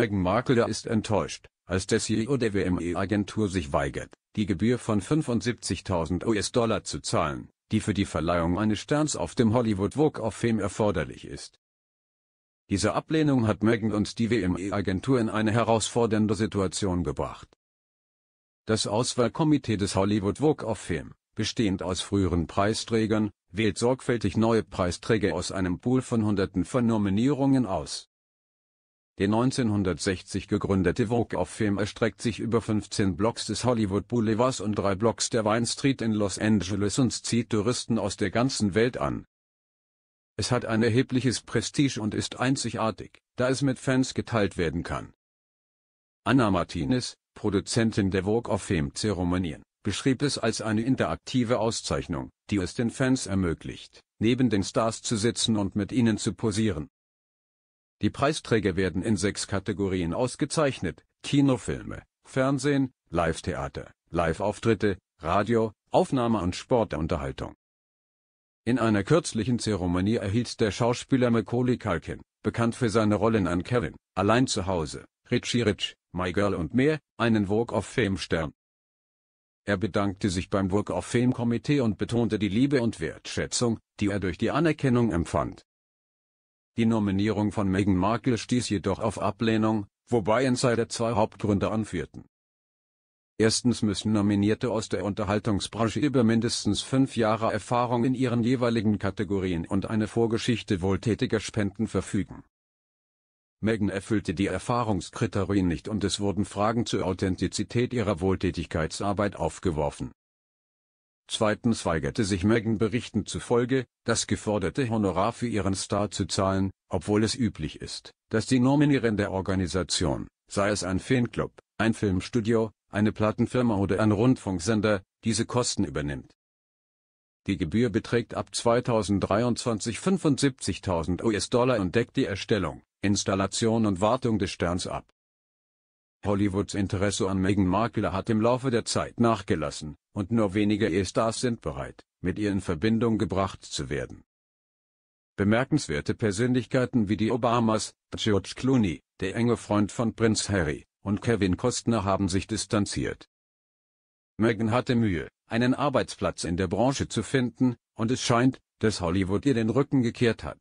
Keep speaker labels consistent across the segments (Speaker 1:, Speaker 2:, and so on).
Speaker 1: Meghan Markle ist enttäuscht, als der CEO der WME-Agentur sich weigert, die Gebühr von 75.000 US-Dollar zu zahlen, die für die Verleihung eines Sterns auf dem Hollywood Walk of Fame erforderlich ist. Diese Ablehnung hat Meghan und die WME-Agentur in eine herausfordernde Situation gebracht. Das Auswahlkomitee des Hollywood Walk of Fame, bestehend aus früheren Preisträgern, wählt sorgfältig neue Preisträger aus einem Pool von Hunderten von Nominierungen aus. Der 1960 gegründete Vogue of Fame erstreckt sich über 15 Blocks des Hollywood Boulevards und drei Blocks der Vine Street in Los Angeles und zieht Touristen aus der ganzen Welt an. Es hat ein erhebliches Prestige und ist einzigartig, da es mit Fans geteilt werden kann. Anna Martinez, Produzentin der Vogue of Fame Zeremonien, beschrieb es als eine interaktive Auszeichnung, die es den Fans ermöglicht, neben den Stars zu sitzen und mit ihnen zu posieren. Die Preisträger werden in sechs Kategorien ausgezeichnet. Kinofilme, Fernsehen, Live-Theater, Live-Auftritte, Radio, Aufnahme und Sportunterhaltung. In einer kürzlichen Zeremonie erhielt der Schauspieler Macaulay Culkin, bekannt für seine Rollen an Kevin, Allein zu Hause, Richie Rich, My Girl und mehr, einen Walk of Fame Stern. Er bedankte sich beim Walk of Fame Komitee und betonte die Liebe und Wertschätzung, die er durch die Anerkennung empfand. Die Nominierung von Meghan Markle stieß jedoch auf Ablehnung, wobei Insider zwei Hauptgründe anführten. Erstens müssen Nominierte aus der Unterhaltungsbranche über mindestens fünf Jahre Erfahrung in ihren jeweiligen Kategorien und eine Vorgeschichte wohltätiger Spenden verfügen. Meghan erfüllte die Erfahrungskriterien nicht und es wurden Fragen zur Authentizität ihrer Wohltätigkeitsarbeit aufgeworfen. Zweitens weigerte sich Megan Berichten zufolge, das geforderte Honorar für ihren Star zu zahlen, obwohl es üblich ist, dass die Nominierin der Organisation, sei es ein Fanclub, ein Filmstudio, eine Plattenfirma oder ein Rundfunksender, diese Kosten übernimmt. Die Gebühr beträgt ab 2023 75.000 US-Dollar und deckt die Erstellung, Installation und Wartung des Sterns ab Hollywoods Interesse an Meghan Markle hat im Laufe der Zeit nachgelassen, und nur wenige E-Stars sind bereit, mit ihr in Verbindung gebracht zu werden. Bemerkenswerte Persönlichkeiten wie die Obamas, George Clooney, der enge Freund von Prinz Harry, und Kevin Costner haben sich distanziert. Meghan hatte Mühe, einen Arbeitsplatz in der Branche zu finden, und es scheint, dass Hollywood ihr den Rücken gekehrt hat.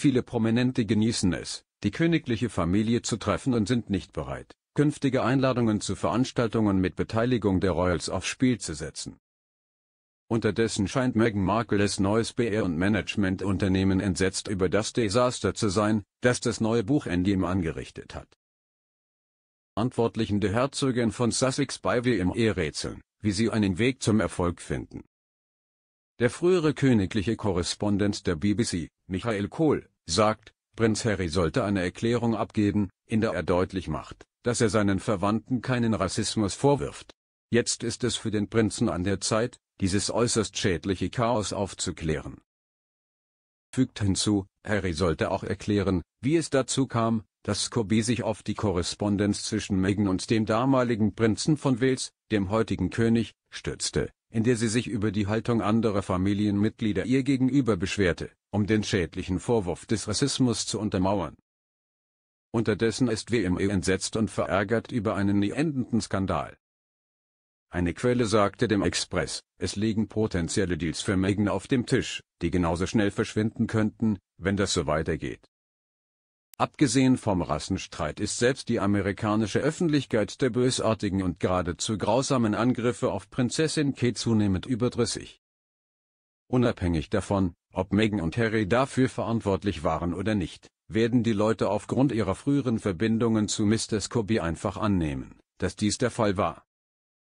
Speaker 1: Viele Prominente genießen es, die königliche Familie zu treffen und sind nicht bereit, künftige Einladungen zu Veranstaltungen mit Beteiligung der Royals aufs Spiel zu setzen. Unterdessen scheint Meghan Markles neues BR- und Managementunternehmen entsetzt über das Desaster zu sein, das das neue Buch Endgame angerichtet hat. Antwortlichen der Herzogin von Sussex bei WME rätseln, wie sie einen Weg zum Erfolg finden. Der frühere königliche Korrespondent der BBC, Michael Kohl, sagt, Prinz Harry sollte eine Erklärung abgeben, in der er deutlich macht, dass er seinen Verwandten keinen Rassismus vorwirft. Jetzt ist es für den Prinzen an der Zeit, dieses äußerst schädliche Chaos aufzuklären. Fügt hinzu, Harry sollte auch erklären, wie es dazu kam, dass Scobie sich auf die Korrespondenz zwischen Meghan und dem damaligen Prinzen von Wales, dem heutigen König, stützte in der sie sich über die Haltung anderer Familienmitglieder ihr gegenüber beschwerte, um den schädlichen Vorwurf des Rassismus zu untermauern. Unterdessen ist WME entsetzt und verärgert über einen nie endenden Skandal. Eine Quelle sagte dem Express, es liegen potenzielle Deals für Megan auf dem Tisch, die genauso schnell verschwinden könnten, wenn das so weitergeht. Abgesehen vom Rassenstreit ist selbst die amerikanische Öffentlichkeit der bösartigen und geradezu grausamen Angriffe auf Prinzessin Kate zunehmend überdrüssig. Unabhängig davon, ob Meghan und Harry dafür verantwortlich waren oder nicht, werden die Leute aufgrund ihrer früheren Verbindungen zu Mr. Scobie einfach annehmen, dass dies der Fall war.